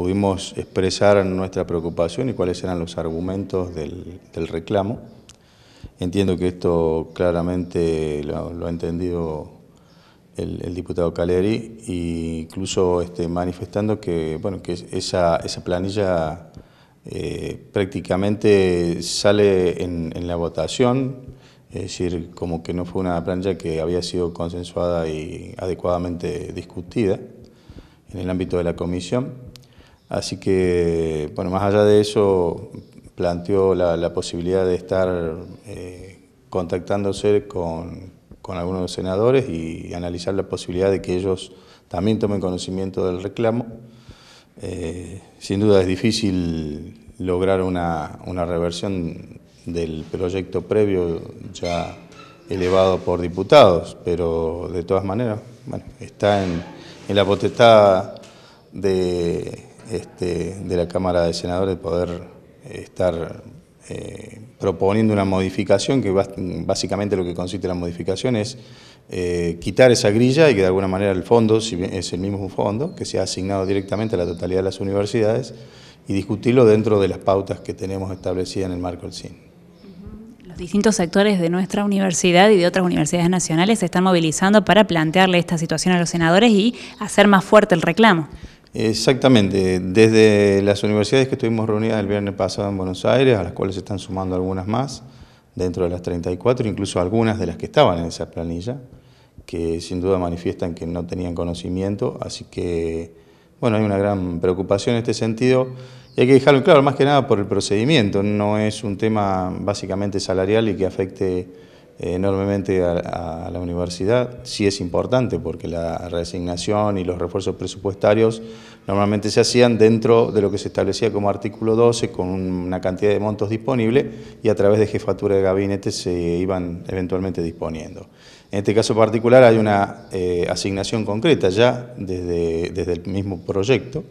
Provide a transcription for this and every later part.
pudimos expresar nuestra preocupación y cuáles eran los argumentos del, reclamo. Entiendo que esto claramente lo, ha entendido el, diputado Caleri, e incluso este, manifestando que, bueno, que esa, planilla eh, prácticamente sale en, en, la votación, es decir, como que no fue una planilla que había sido consensuada y adecuadamente discutida en el ámbito de la comisión. Así que, bueno, más allá de eso, planteó la, posibilidad de estar eh, contactándose con, algunos senadores y analizar la posibilidad de que ellos también tomen conocimiento del reclamo. Eh, sin duda es difícil lograr una, reversión del proyecto previo ya elevado por diputados, pero de todas maneras, bueno, está en la potestad de este, de la Cámara de Senadores de poder eh, estar eh, proponiendo una modificación, que básicamente lo que consiste en la modificación es eh, quitar esa grilla y que de alguna manera el fondo, si es el mismo fondo, que se ha asignado directamente a la totalidad de las universidades, y discutirlo dentro de las pautas que tenemos establecidas en el marco del CIN. Los distintos sectores de nuestra universidad y de otras universidades nacionales se están movilizando para plantearle esta situación a los senadores y hacer más fuerte el reclamo. Exactamente, desde las universidades que estuvimos reunidas el viernes pasado en Buenos Aires, a las cuales se están sumando algunas más, dentro de las 34, incluso algunas de las que estaban en esa planilla, que sin duda manifiestan que no tenían conocimiento, así que, bueno, hay una gran preocupación en este sentido, y hay que dejarlo claro, más que nada por el procedimiento, no es un tema básicamente salarial y que afecte eh, enormemente a, la universidad. Sí es importante porque la reasignación y los refuerzos presupuestarios normalmente se hacían dentro de lo que se establecía como artículo 12 con una cantidad de montos disponible y a través de jefatura de gabinete se iban eventualmente disponiendo. En este caso particular hay una eh, asignación concreta ya desde, desde el mismo proyecto,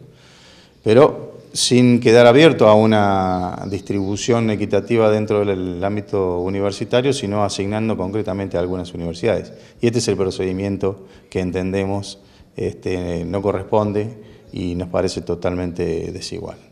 pero sin quedar abierto a una distribución equitativa dentro del ámbito universitario, sino asignando concretamente a algunas universidades. Y este es el procedimiento que entendemos este, no corresponde y nos parece totalmente desigual.